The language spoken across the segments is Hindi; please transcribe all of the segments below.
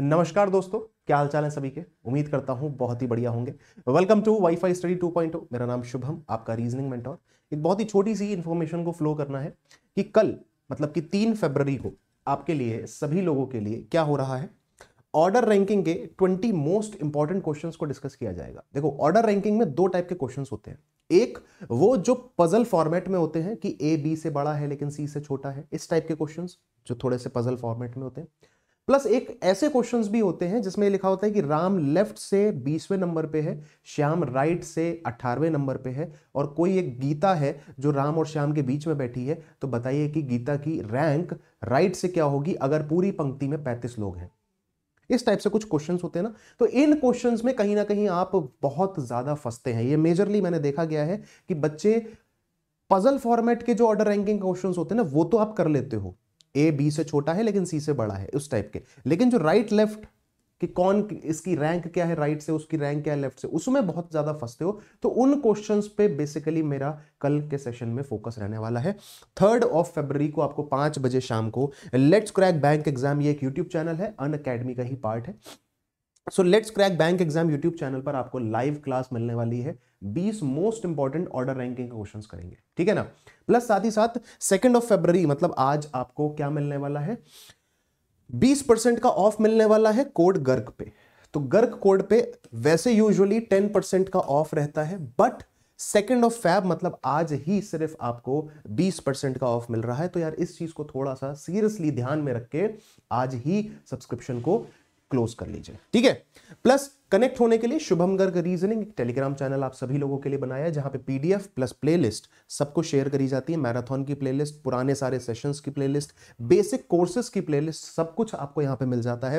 नमस्कार दोस्तों क्या हालचाल है सभी के उम्मीद करता हूँ बहुत ही बढ़िया होंगे वेलकम टू वाईफाई स्टडी 2.0 मेरा नाम शुभम आपका रीजनिंग मेंटोर एक बहुत ही छोटी सी इन्फॉर्मेशन को फ्लो करना है कि कल मतलब कि तीन फरवरी को आपके लिए सभी लोगों के लिए क्या हो रहा है ऑर्डर रैंकिंग के ट्वेंटी मोस्ट इंपॉर्टेंट क्वेश्चन को डिस्कस किया जाएगा देखो ऑर्डर रैंकिंग में दो टाइप के क्वेश्चन होते हैं एक वो जो पजल फॉर्मेट में होते हैं कि ए बी से बड़ा है लेकिन सी से छोटा है इस टाइप के क्वेश्चन जो थोड़े से पजल फॉर्मेट में होते हैं प्लस एक ऐसे क्वेश्चंस भी होते हैं जिसमें लिखा होता है कि राम लेफ्ट से बीसवें नंबर पे है श्याम राइट से अट्ठारहवें नंबर पे है और कोई एक गीता है जो राम और श्याम के बीच में बैठी है तो बताइए कि गीता की रैंक राइट से क्या होगी अगर पूरी पंक्ति में पैंतीस लोग हैं इस टाइप से कुछ क्वेश्चंस होते हैं ना तो इन क्वेश्चंस में कहीं ना कहीं आप बहुत ज़्यादा फंसते हैं ये मेजरली मैंने देखा गया है कि बच्चे पजल फॉर्मेट के जो ऑर्डर रैंकिंग क्वेश्चंस होते हैं ना वो तो आप कर लेते हो ए बी से छोटा है लेकिन सी से बड़ा है उस टाइप के लेकिन जो राइट लेफ्ट कि कौन इसकी रैंक क्या है राइट से उसकी रैंक क्या है लेफ्ट से उसमें बहुत ज़्यादा फंसते हो तो उन क्वेश्चंस पे बेसिकली मेरा कल के सेशन में फोकस रहने वाला है थर्ड ऑफ फेबररी को आपको पांच बजे शाम को लेट्स क्रैक बैंक एग्जाम ये एक यूट्यूब चैनल है अन अकेडमी का ही पार्ट है so let's crack bank exam YouTube channel पर आपको लाइव क्लास मिलने वाली है 20 most important order ranking question करेंगे ठीक है ना प्लस साथ ही साथ सेकेंड ऑफ फेबर मतलब आज आपको क्या मिलने वाला है 20 परसेंट का ऑफ मिलने वाला है कोड गर्क पे तो गर्क कोड पे वैसे यूजुअली 10 परसेंट का ऑफ रहता है बट सेकेंड ऑफ फैब मतलब आज ही सिर्फ आपको 20 परसेंट का ऑफ मिल रहा है तो यार इस चीज को थोड़ा सा सीरियसली ध्यान में रख के आज ही सब्सक्रिप्शन को क्लोज कर लीजिए ठीक है प्लस कनेक्ट होने के लिए Shubham Garg reasoning Telegram channel आप सभी लोगों के लिए बनाया है जहां पे पीडीएफ प्लस प्लेलिस्ट सबको शेयर करी जाती है मैराथन की प्लेलिस्ट पुराने सारे सेशंस की प्लेलिस्ट बेसिक कोर्सेज की प्लेलिस्ट सब कुछ आपको यहां पे मिल जाता है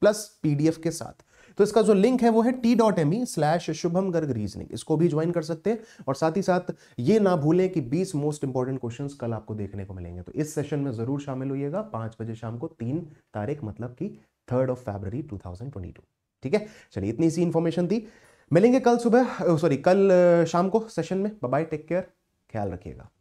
प्लस पीडीएफ के साथ तो इसका जो लिंक है वो है T dot M E slash Shubham Garg reasoning इसको भी ज्वाइन कर सकते हैं और साथ ही साथ ये ना भूलें कि 20 मोस्ट इंपॉर्टेंट क्वेश्चंस कल आपको देखने को मिलेंगे तो इस सेशन में जरूर शामिल होइएगा पांच बजे शाम को तीन तारीख मतलब कि थर्ड ऑफ फेबररी टू ठीक है चलिए इतनी सी इन्फॉर्मेशन थी मिलेंगे कल सुबह सॉरी कल शाम को सेशन में बाय टेक केयर ख्याल रखिएगा